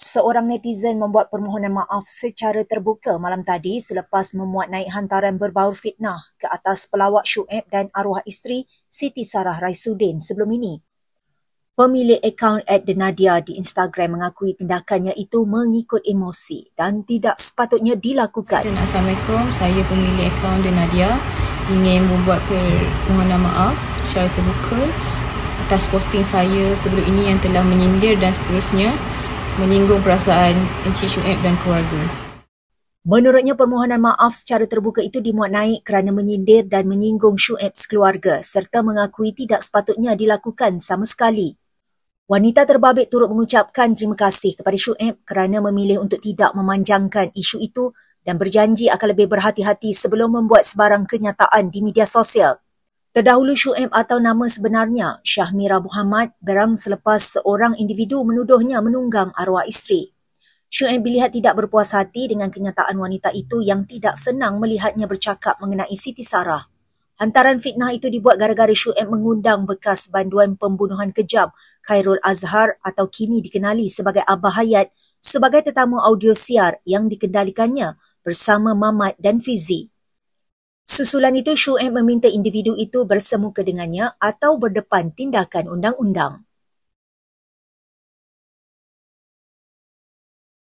Seorang netizen membuat permohonan maaf secara terbuka malam tadi selepas memuat naik hantaran berbaur fitnah ke atas pelawak Shuaib dan arwah isteri Siti Sarah Raisuddin sebelum ini. Pemilik akaun @denadia di Instagram mengakui tindakannya itu mengikut emosi dan tidak sepatutnya dilakukan. Assalamualaikum, saya pemilik akaun Denadia ingin membuat permohonan maaf secara terbuka atas posting saya sebelum ini yang telah menyindir dan seterusnya menyinggung perasaan Encik Shuib dan keluarga. Menurutnya permohonan maaf secara terbuka itu dimuat naik kerana menyindir dan menyinggung Shuib sekeluarga serta mengakui tidak sepatutnya dilakukan sama sekali. Wanita terbabit turut mengucapkan terima kasih kepada Shuib kerana memilih untuk tidak memanjangkan isu itu dan berjanji akan lebih berhati-hati sebelum membuat sebarang kenyataan di media sosial. Terdahulu Shuaib atau nama sebenarnya Syahmira Muhammad berang selepas seorang individu menuduhnya menunggang arwah isteri. Shuaib dilihat tidak berpuas hati dengan kenyataan wanita itu yang tidak senang melihatnya bercakap mengenai Siti Sarah. Hantaran fitnah itu dibuat gara-gara Shuaib mengundang bekas banduan pembunuhan kejam Khairul Azhar atau kini dikenali sebagai Abah Hayat sebagai tetamu audio siar yang dikendalikannya bersama Mamat dan Fizi. Susulan itu, Shu Shuaib meminta individu itu bersemuka dengannya atau berdepan tindakan undang-undang.